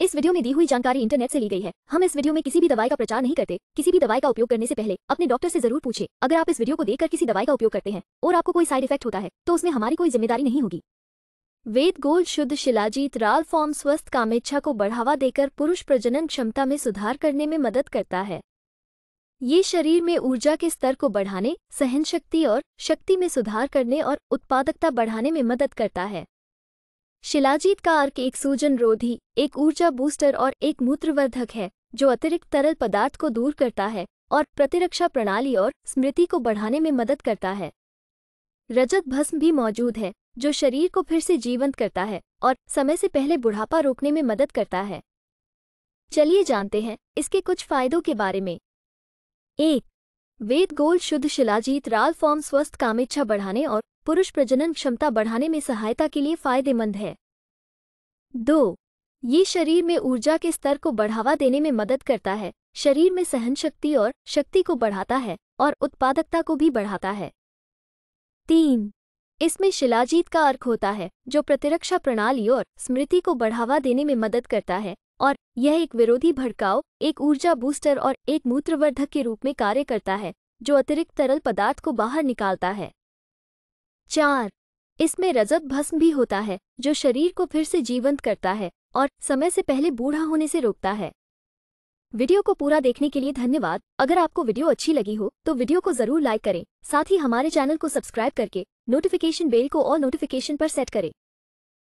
इस वीडियो में दी हुई जानकारी इंटरनेट से ली गई है हम इस वीडियो में किसी भी दवाई का प्रचार नहीं करते किसी भी दवाई का उपयोग करने से पहले अपने डॉक्टर से जरूर पूछे अगर आप इस वीडियो को देखकर किसी दवाई का उपयोग करते हैं और आपको कोई साइड इफेक्ट होता है तो उसमें हमारी कोई जिम्मेदारी नहीं होगी वेद गोल्ड शुद्ध शिलाजीत राल फॉर्म स्वस्थ कामेच्छा को बढ़ावा देकर पुरुष प्रजनन क्षमता में सुधार करने में मदद करता है ये शरीर में ऊर्जा के स्तर को बढ़ाने सहन शक्ति और शक्ति में सुधार करने और उत्पादकता बढ़ाने में मदद करता है शिलाजीत का अर्क एक सूजन रोधी एक ऊर्जा बूस्टर और एक मूत्रवर्धक है जो अतिरिक्त तरल पदार्थ को दूर करता है और प्रतिरक्षा प्रणाली और स्मृति को बढ़ाने में मदद करता है रजत भस्म भी मौजूद है जो शरीर को फिर से जीवंत करता है और समय से पहले बुढ़ापा रोकने में मदद करता है चलिए जानते हैं इसके कुछ फायदों के बारे में एक वेद गोल शुद्ध शिलाजीत राल फॉर्म स्वस्थ कामेच्छा बढ़ाने और पुरुष प्रजनन क्षमता बढ़ाने में सहायता के लिए फायदेमंद है दो ये शरीर में ऊर्जा के स्तर को बढ़ावा देने में मदद करता है शरीर में सहन शक्ति और शक्ति को बढ़ाता है और उत्पादकता को भी बढ़ाता है तीन इसमें शिलाजीत का अर्क होता है जो प्रतिरक्षा प्रणाली और स्मृति को बढ़ावा देने में मदद करता है और यह एक विरोधी भड़काव एक ऊर्जा बूस्टर और एक मूत्रवर्धक के रूप में कार्य करता है जो अतिरिक्त तरल पदार्थ को बाहर निकालता है चार इसमें रजत भस्म भी होता है जो शरीर को फिर से जीवंत करता है और समय से पहले बूढ़ा होने से रोकता है वीडियो को पूरा देखने के लिए धन्यवाद अगर आपको वीडियो अच्छी लगी हो तो वीडियो को जरूर लाइक करें साथ ही हमारे चैनल को सब्सक्राइब करके नोटिफिकेशन बेल को और नोटिफिकेशन पर सेट करें